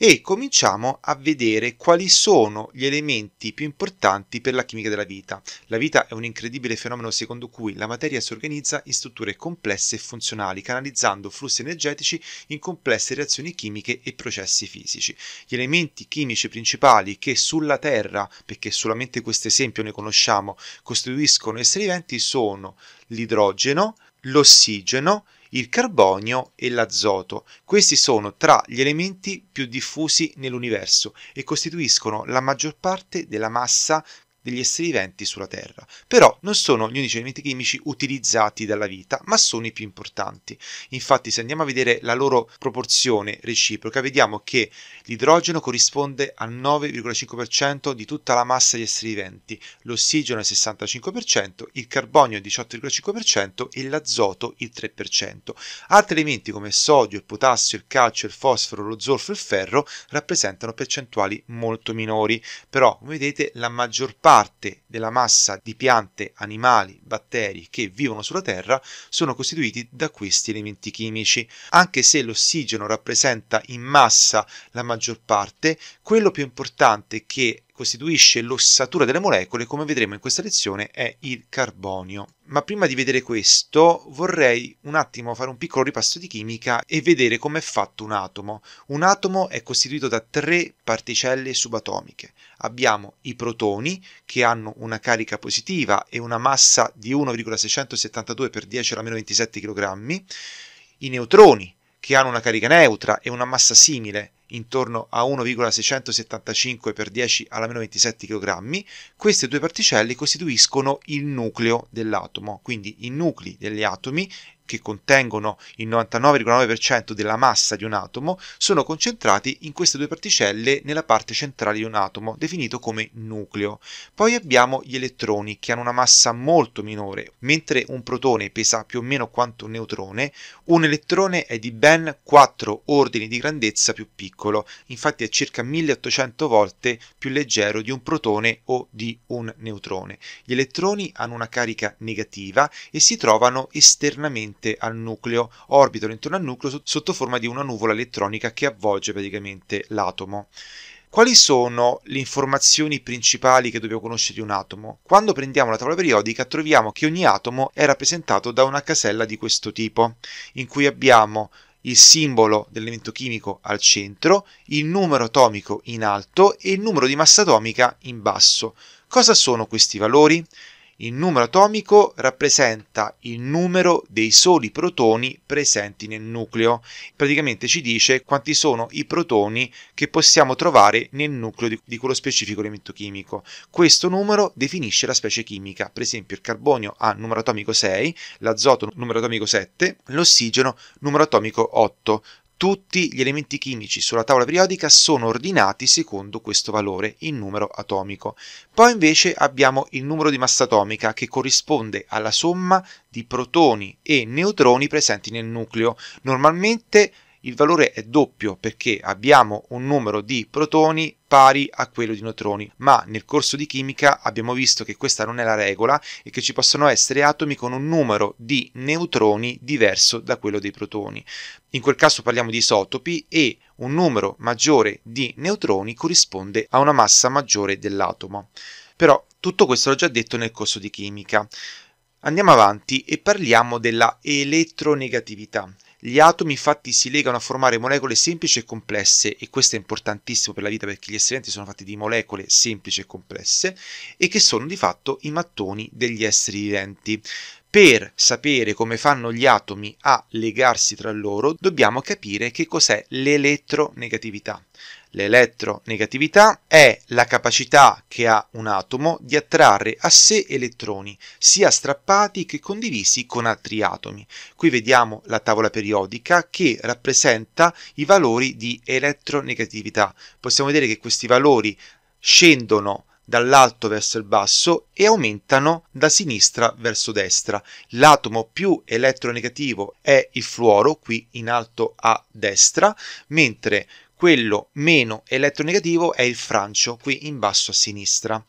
e cominciamo a vedere quali sono gli elementi più importanti per la chimica della vita. La vita è un incredibile fenomeno secondo cui la materia si organizza in strutture complesse e funzionali, canalizzando flussi energetici in complesse reazioni chimiche e processi fisici. Gli elementi chimici principali che sulla Terra, perché solamente questo esempio ne conosciamo, costituiscono esseri viventi sono l'idrogeno, l'ossigeno, il carbonio e l'azoto. Questi sono tra gli elementi più diffusi nell'universo e costituiscono la maggior parte della massa degli esseri viventi sulla Terra. Però non sono gli unici elementi chimici utilizzati dalla vita, ma sono i più importanti. Infatti, se andiamo a vedere la loro proporzione reciproca, vediamo che l'idrogeno corrisponde al 9,5% di tutta la massa degli esseri viventi, l'ossigeno il 65%, il carbonio il 18,5% e l'azoto il 3%. Altri elementi come sodio, il potassio, il calcio, il fosforo, lo zolfo e il ferro rappresentano percentuali molto minori, però come vedete la maggior parte parte della massa di piante, animali, batteri che vivono sulla Terra sono costituiti da questi elementi chimici. Anche se l'ossigeno rappresenta in massa la maggior parte, quello più importante che costituisce l'ossatura delle molecole, come vedremo in questa lezione, è il carbonio. Ma prima di vedere questo vorrei un attimo fare un piccolo ripasto di chimica e vedere com'è fatto un atomo. Un atomo è costituito da tre particelle subatomiche. Abbiamo i protoni che hanno una carica positiva e una massa di 1,672 x 10 alla meno 27 kg, i neutroni che hanno una carica neutra e una massa simile intorno a 1,675 per 10 alla meno 27 kg, queste due particelle costituiscono il nucleo dell'atomo, quindi i nuclei degli atomi che contengono il 99,9% della massa di un atomo, sono concentrati in queste due particelle nella parte centrale di un atomo, definito come nucleo. Poi abbiamo gli elettroni, che hanno una massa molto minore. Mentre un protone pesa più o meno quanto un neutrone, un elettrone è di ben 4 ordini di grandezza più piccolo, infatti è circa 1800 volte più leggero di un protone o di un neutrone. Gli elettroni hanno una carica negativa e si trovano esternamente praticamente al nucleo, orbitano intorno al nucleo sotto forma di una nuvola elettronica che avvolge praticamente l'atomo. Quali sono le informazioni principali che dobbiamo conoscere di un atomo? Quando prendiamo la tavola periodica troviamo che ogni atomo è rappresentato da una casella di questo tipo, in cui abbiamo il simbolo dell'elemento chimico al centro, il numero atomico in alto e il numero di massa atomica in basso. Cosa sono questi valori? Il numero atomico rappresenta il numero dei soli protoni presenti nel nucleo. Praticamente ci dice quanti sono i protoni che possiamo trovare nel nucleo di, di quello specifico elemento chimico. Questo numero definisce la specie chimica. Per esempio il carbonio ha numero atomico 6, l'azoto numero atomico 7, l'ossigeno numero atomico 8 tutti gli elementi chimici sulla tavola periodica sono ordinati secondo questo valore in numero atomico. Poi invece abbiamo il numero di massa atomica che corrisponde alla somma di protoni e neutroni presenti nel nucleo. Normalmente il valore è doppio perché abbiamo un numero di protoni pari a quello di neutroni, ma nel corso di chimica abbiamo visto che questa non è la regola e che ci possono essere atomi con un numero di neutroni diverso da quello dei protoni. In quel caso parliamo di isotopi e un numero maggiore di neutroni corrisponde a una massa maggiore dell'atomo. Però tutto questo l'ho già detto nel corso di chimica. Andiamo avanti e parliamo della elettronegatività. Gli atomi infatti si legano a formare molecole semplici e complesse e questo è importantissimo per la vita perché gli esseri viventi sono fatti di molecole semplici e complesse e che sono di fatto i mattoni degli esseri viventi. Per sapere come fanno gli atomi a legarsi tra loro dobbiamo capire che cos'è l'elettronegatività. L'elettronegatività è la capacità che ha un atomo di attrarre a sé elettroni, sia strappati che condivisi con altri atomi. Qui vediamo la tavola periodica che rappresenta i valori di elettronegatività. Possiamo vedere che questi valori scendono dall'alto verso il basso e aumentano da sinistra verso destra. L'atomo più elettronegativo è il fluoro, qui in alto a destra, mentre quello meno elettronegativo è il francio qui in basso a sinistra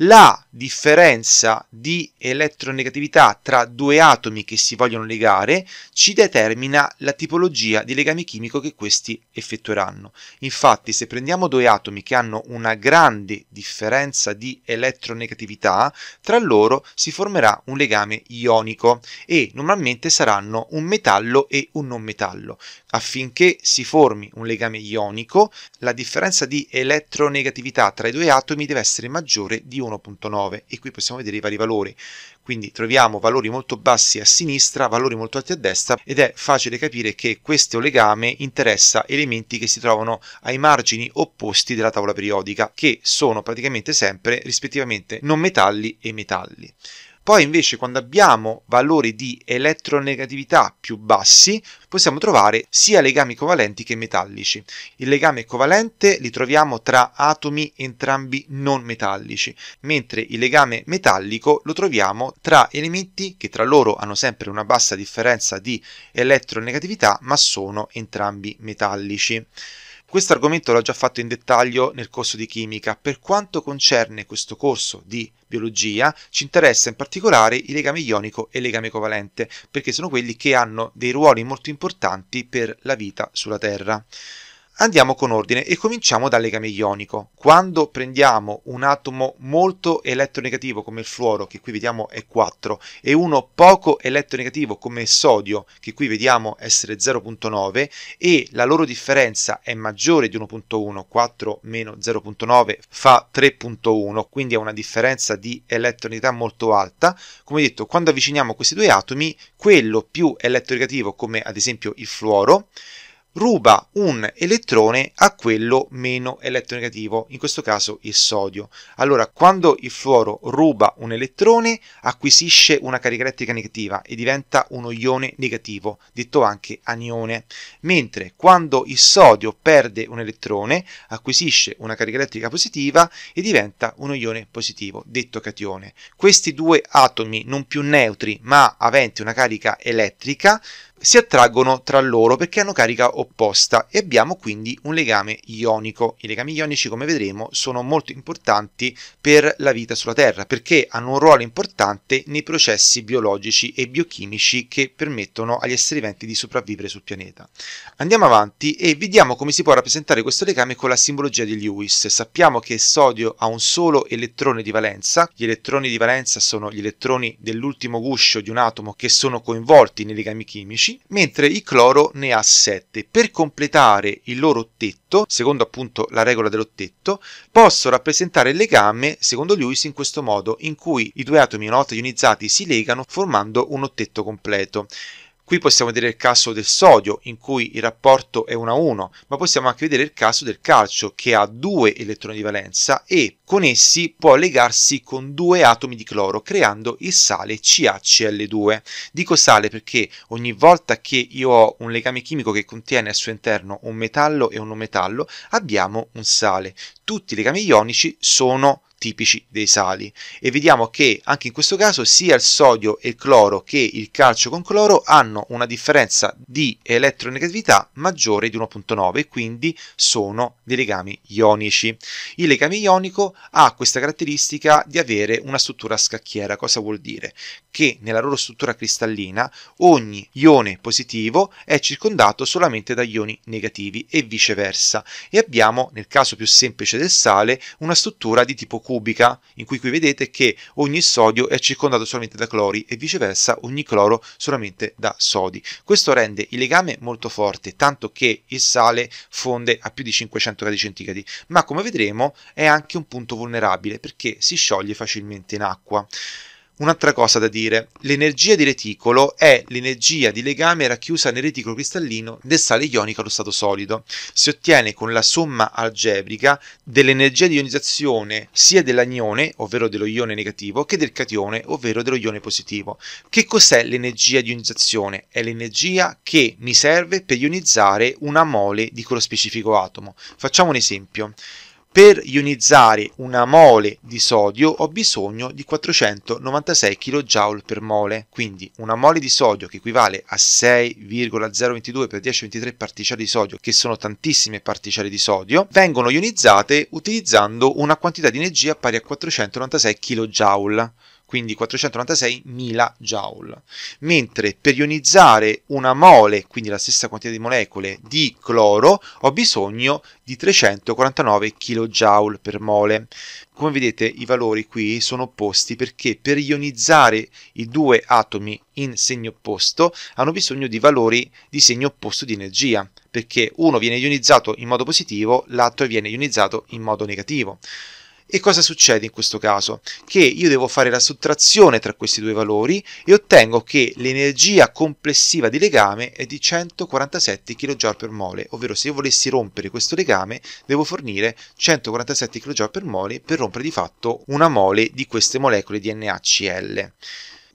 la differenza di elettronegatività tra due atomi che si vogliono legare ci determina la tipologia di legame chimico che questi effettueranno. Infatti, se prendiamo due atomi che hanno una grande differenza di elettronegatività, tra loro si formerà un legame ionico e normalmente saranno un metallo e un non metallo. Affinché si formi un legame ionico, la differenza di elettronegatività tra i due atomi deve essere maggiore di 1 21.9 e qui possiamo vedere i vari valori. Quindi troviamo valori molto bassi a sinistra, valori molto alti a destra ed è facile capire che questo legame interessa elementi che si trovano ai margini opposti della tavola periodica, che sono praticamente sempre rispettivamente non metalli e metalli. Poi invece quando abbiamo valori di elettronegatività più bassi possiamo trovare sia legami covalenti che metallici. Il legame covalente li troviamo tra atomi entrambi non metallici, mentre il legame metallico lo troviamo tra elementi che tra loro hanno sempre una bassa differenza di elettronegatività ma sono entrambi metallici. Questo argomento l'ho già fatto in dettaglio nel corso di chimica. Per quanto concerne questo corso di biologia, ci interessa in particolare il legame ionico e il legame covalente, perché sono quelli che hanno dei ruoli molto importanti per la vita sulla Terra. Andiamo con ordine e cominciamo dal legame ionico. Quando prendiamo un atomo molto elettronegativo come il fluoro, che qui vediamo è 4, e uno poco elettronegativo come il sodio, che qui vediamo essere 0.9, e la loro differenza è maggiore di 1.1, 4 meno 0.9 fa 3.1, quindi è una differenza di elettronegatività molto alta. Come detto, quando avviciniamo questi due atomi, quello più elettronegativo come ad esempio il fluoro, ruba un elettrone a quello meno elettronegativo, in questo caso il sodio. Allora, quando il fluoro ruba un elettrone, acquisisce una carica elettrica negativa e diventa uno ione negativo, detto anche anione, mentre quando il sodio perde un elettrone, acquisisce una carica elettrica positiva e diventa uno ione positivo, detto catione. Questi due atomi non più neutri, ma aventi una carica elettrica, si attraggono tra loro perché hanno carica opposta e abbiamo quindi un legame ionico. I legami ionici, come vedremo, sono molto importanti per la vita sulla Terra perché hanno un ruolo importante nei processi biologici e biochimici che permettono agli esseri viventi di sopravvivere sul pianeta. Andiamo avanti e vediamo come si può rappresentare questo legame con la simbologia di Lewis. Sappiamo che sodio ha un solo elettrone di valenza, gli elettroni di valenza sono gli elettroni dell'ultimo guscio di un atomo che sono coinvolti nei legami chimici 10, mentre il cloro ne ha 7. Per completare il loro ottetto, secondo appunto la regola dell'ottetto, posso rappresentare il legame, secondo Lewis, in questo modo, in cui i due atomi una volta ionizzati si legano formando un ottetto completo. Qui possiamo vedere il caso del sodio, in cui il rapporto è 1 a 1, ma possiamo anche vedere il caso del calcio, che ha due elettroni di valenza e con essi può legarsi con due atomi di cloro, creando il sale CaCl2. Dico sale perché ogni volta che io ho un legame chimico che contiene al suo interno un metallo e un non metallo, abbiamo un sale. Tutti i legami ionici sono tipici dei sali e vediamo che anche in questo caso sia il sodio e il cloro che il calcio con cloro hanno una differenza di elettronegatività maggiore di 1.9 e quindi sono dei legami ionici. Il legame ionico ha questa caratteristica di avere una struttura a scacchiera, cosa vuol dire? Che nella loro struttura cristallina ogni ione positivo è circondato solamente da ioni negativi e viceversa e abbiamo nel caso più semplice del sale una struttura di tipo cubica in cui qui vedete che ogni sodio è circondato solamente da clori e viceversa ogni cloro solamente da sodi. Questo rende il legame molto forte, tanto che il sale fonde a più di 500 gradi centigradi, ma come vedremo è anche un punto vulnerabile perché si scioglie facilmente in acqua. Un'altra cosa da dire, l'energia di reticolo è l'energia di legame racchiusa nel reticolo cristallino del sale ionico allo stato solido. Si ottiene con la somma algebrica dell'energia di ionizzazione sia dell'anione, ovvero dello ione negativo, che del catione, ovvero dello ione positivo. Che cos'è l'energia di ionizzazione? È l'energia che mi serve per ionizzare una mole di quello specifico atomo. Facciamo un esempio. Per ionizzare una mole di sodio ho bisogno di 496 kJ per mole, quindi una mole di sodio che equivale a 6,022 per 1023 particelle di sodio, che sono tantissime particelle di sodio, vengono ionizzate utilizzando una quantità di energia pari a 496 kJ quindi 496.000 joule, mentre per ionizzare una mole, quindi la stessa quantità di molecole di cloro, ho bisogno di 349 kJ per mole. Come vedete i valori qui sono opposti perché per ionizzare i due atomi in segno opposto hanno bisogno di valori di segno opposto di energia, perché uno viene ionizzato in modo positivo, l'altro viene ionizzato in modo negativo. E cosa succede in questo caso? Che io devo fare la sottrazione tra questi due valori e ottengo che l'energia complessiva di legame è di 147 kJ per mole, ovvero se io volessi rompere questo legame devo fornire 147 kJ per mole per rompere di fatto una mole di queste molecole di NaCl.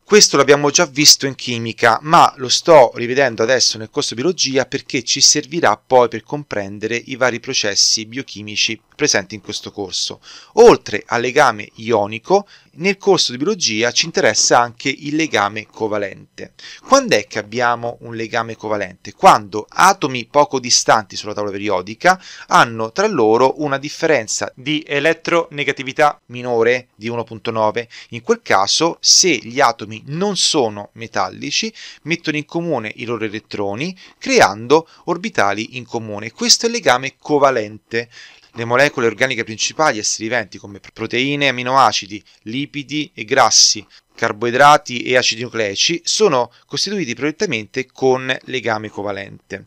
Questo l'abbiamo già visto in chimica, ma lo sto rivedendo adesso nel corso biologia perché ci servirà poi per comprendere i vari processi biochimici presenti in questo corso. Oltre al legame ionico, nel corso di biologia ci interessa anche il legame covalente. Quando è che abbiamo un legame covalente? Quando atomi poco distanti sulla tavola periodica hanno tra loro una differenza di elettronegatività minore di 1.9. In quel caso, se gli atomi non sono metallici, mettono in comune i loro elettroni creando orbitali in comune. Questo è il legame covalente le molecole organiche principali esseri viventi come proteine, aminoacidi, lipidi e grassi, carboidrati e acidi nucleici sono costituiti prioritariamente con legame covalente.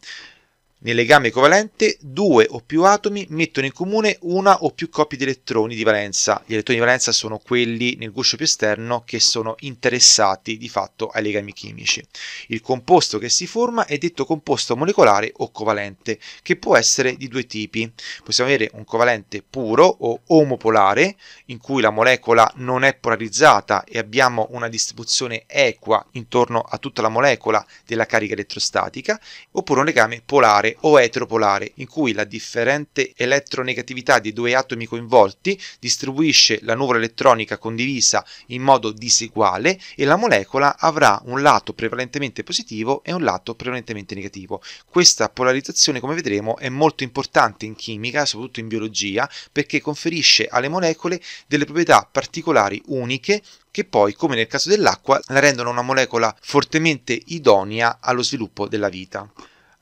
Nel legame covalente due o più atomi mettono in comune una o più coppie di elettroni di valenza. Gli elettroni di valenza sono quelli nel guscio più esterno che sono interessati di fatto ai legami chimici. Il composto che si forma è detto composto molecolare o covalente, che può essere di due tipi. Possiamo avere un covalente puro o omopolare, in cui la molecola non è polarizzata e abbiamo una distribuzione equa intorno a tutta la molecola della carica elettrostatica, oppure un legame polare polare o eteropolare, in cui la differente elettronegatività dei due atomi coinvolti distribuisce la nuvola elettronica condivisa in modo diseguale e la molecola avrà un lato prevalentemente positivo e un lato prevalentemente negativo. Questa polarizzazione, come vedremo, è molto importante in chimica, soprattutto in biologia, perché conferisce alle molecole delle proprietà particolari uniche che poi, come nel caso dell'acqua, la rendono una molecola fortemente idonea allo sviluppo della vita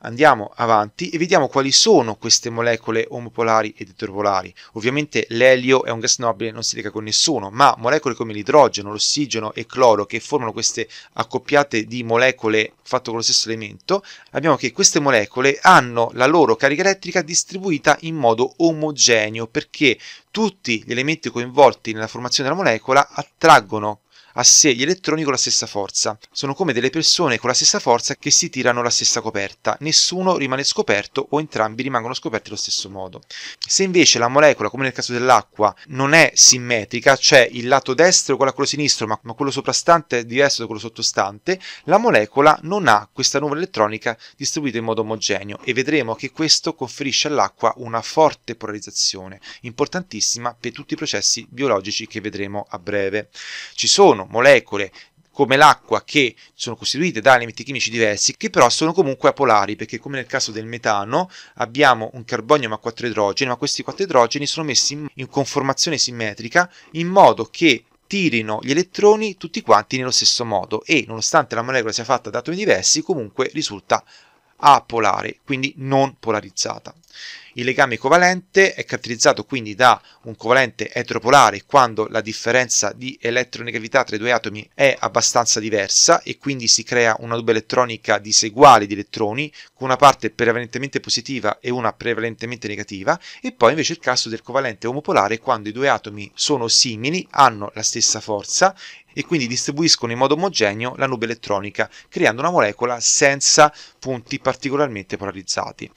andiamo avanti e vediamo quali sono queste molecole omopolari ed eterpolari. Ovviamente l'elio è un gas nobile, non si lega con nessuno, ma molecole come l'idrogeno, l'ossigeno e cloro che formano queste accoppiate di molecole fatte con lo stesso elemento, abbiamo che queste molecole hanno la loro carica elettrica distribuita in modo omogeneo perché tutti gli elementi coinvolti nella formazione della molecola attraggono a sé gli elettroni con la stessa forza. Sono come delle persone con la stessa forza che si tirano la stessa coperta. Nessuno rimane scoperto o entrambi rimangono scoperti allo stesso modo. Se invece la molecola, come nel caso dell'acqua, non è simmetrica, cioè il lato destro con quello sinistro, ma, ma quello soprastante è diverso da quello sottostante, la molecola non ha questa nuvola elettronica distribuita in modo omogeneo e vedremo che questo conferisce all'acqua una forte polarizzazione, importantissima per tutti i processi biologici che vedremo a breve. Ci sono sono molecole come l'acqua che sono costituite da elementi chimici diversi che però sono comunque apolari perché come nel caso del metano abbiamo un carbonio ma quattro idrogeni ma questi quattro idrogeni sono messi in conformazione simmetrica in modo che tirino gli elettroni tutti quanti nello stesso modo e nonostante la molecola sia fatta da atomi diversi comunque risulta apolare quindi non polarizzata il legame covalente è caratterizzato quindi da un covalente etropolare quando la differenza di elettronegatività tra i due atomi è abbastanza diversa e quindi si crea una doppia elettronica diseguale di elettroni con una parte prevalentemente positiva e una prevalentemente negativa e poi invece il caso del covalente omopolare quando i due atomi sono simili, hanno la stessa forza e quindi distribuiscono in modo omogeneo la nube elettronica, creando una molecola senza punti particolarmente polarizzati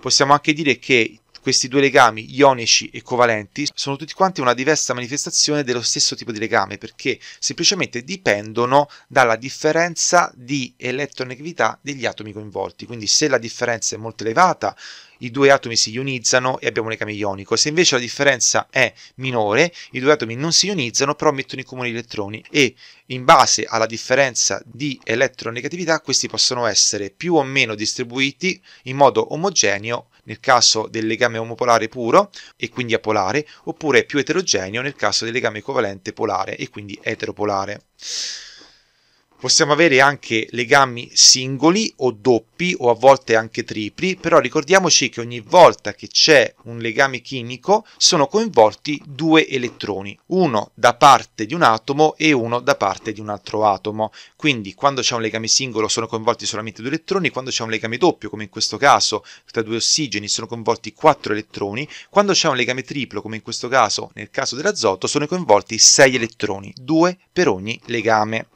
possiamo anche dire che questi due legami, ionici e covalenti, sono tutti quanti una diversa manifestazione dello stesso tipo di legame, perché semplicemente dipendono dalla differenza di elettronegatività degli atomi coinvolti. Quindi se la differenza è molto elevata, i due atomi si ionizzano e abbiamo un legame ionico. Se invece la differenza è minore, i due atomi non si ionizzano, però mettono in comune gli elettroni e in base alla differenza di elettronegatività questi possono essere più o meno distribuiti in modo omogeneo nel caso del legame omopolare puro e quindi apolare, oppure più eterogeneo nel caso del legame covalente polare e quindi eteropolare. Possiamo avere anche legami singoli o doppi o a volte anche tripli, però ricordiamoci che ogni volta che c'è un legame chimico sono coinvolti due elettroni, uno da parte di un atomo e uno da parte di un altro atomo. Quindi quando c'è un legame singolo sono coinvolti solamente due elettroni, quando c'è un legame doppio, come in questo caso tra due ossigeni, sono coinvolti quattro elettroni, quando c'è un legame triplo, come in questo caso nel caso dell'azoto, sono coinvolti sei elettroni, due per ogni legame.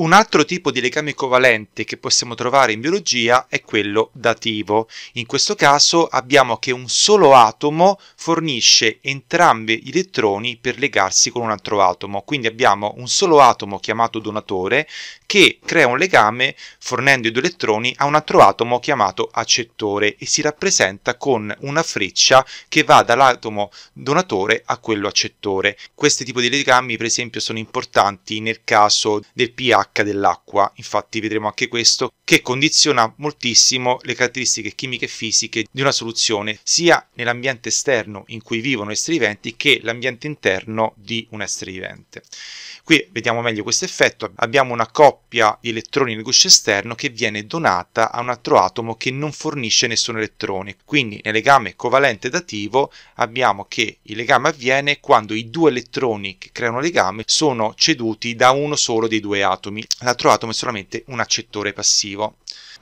Un altro tipo di legame covalente che possiamo trovare in biologia è quello dativo. In questo caso abbiamo che un solo atomo fornisce entrambi gli elettroni per legarsi con un altro atomo. Quindi abbiamo un solo atomo chiamato donatore che crea un legame fornendo i due elettroni a un altro atomo chiamato accettore e si rappresenta con una freccia che va dall'atomo donatore a quello accettore. Questi tipi di legami per esempio sono importanti nel caso del pH pH dell'acqua, infatti vedremo anche questo, che condiziona moltissimo le caratteristiche chimiche e fisiche di una soluzione, sia nell'ambiente esterno in cui vivono esseri viventi che l'ambiente interno di un essere vivente. Qui vediamo meglio questo effetto, abbiamo una coppia di elettroni nel guscio esterno che viene donata a un altro atomo che non fornisce nessun elettrone, quindi nel legame covalente dativo abbiamo che il legame avviene quando i due elettroni che creano legame sono ceduti da uno solo dei due atomi Fermi l'ha trovato come solamente un accettore passivo.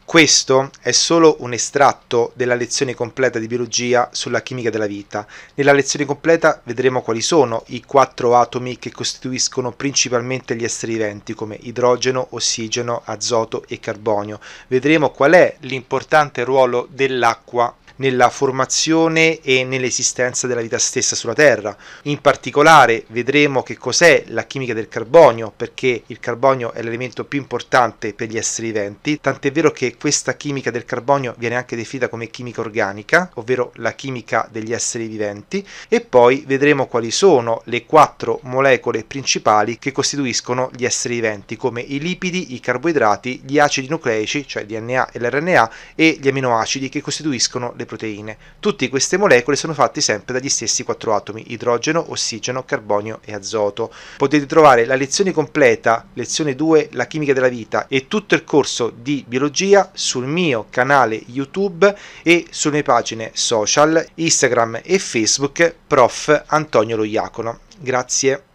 Questo è solo un estratto della lezione completa di biologia sulla chimica della vita. Nella lezione completa vedremo quali sono i quattro atomi che costituiscono principalmente gli esseri viventi come idrogeno, ossigeno, azoto e carbonio. Vedremo qual è l'importante ruolo dell'acqua nella formazione e nell'esistenza della vita stessa sulla Terra. In particolare vedremo che cos'è la chimica del carbonio, perché il carbonio è l'elemento più importante per gli esseri viventi, tant'è vero che questa chimica del carbonio viene anche definita come chimica organica, ovvero la chimica degli esseri viventi, e poi vedremo quali sono le quattro molecole principali che costituiscono gli esseri viventi, come i lipidi, i carboidrati, gli acidi nucleici, cioè DNA e l'RNA, e gli aminoacidi che costituiscono le le proteine. Tutte queste molecole sono fatte sempre dagli stessi quattro atomi, idrogeno, ossigeno, carbonio e azoto. Potete trovare la lezione completa, lezione 2, la chimica della vita e tutto il corso di biologia sul mio canale YouTube e sulle mie pagine social, Instagram e Facebook, prof. Antonio Loiacono. Grazie.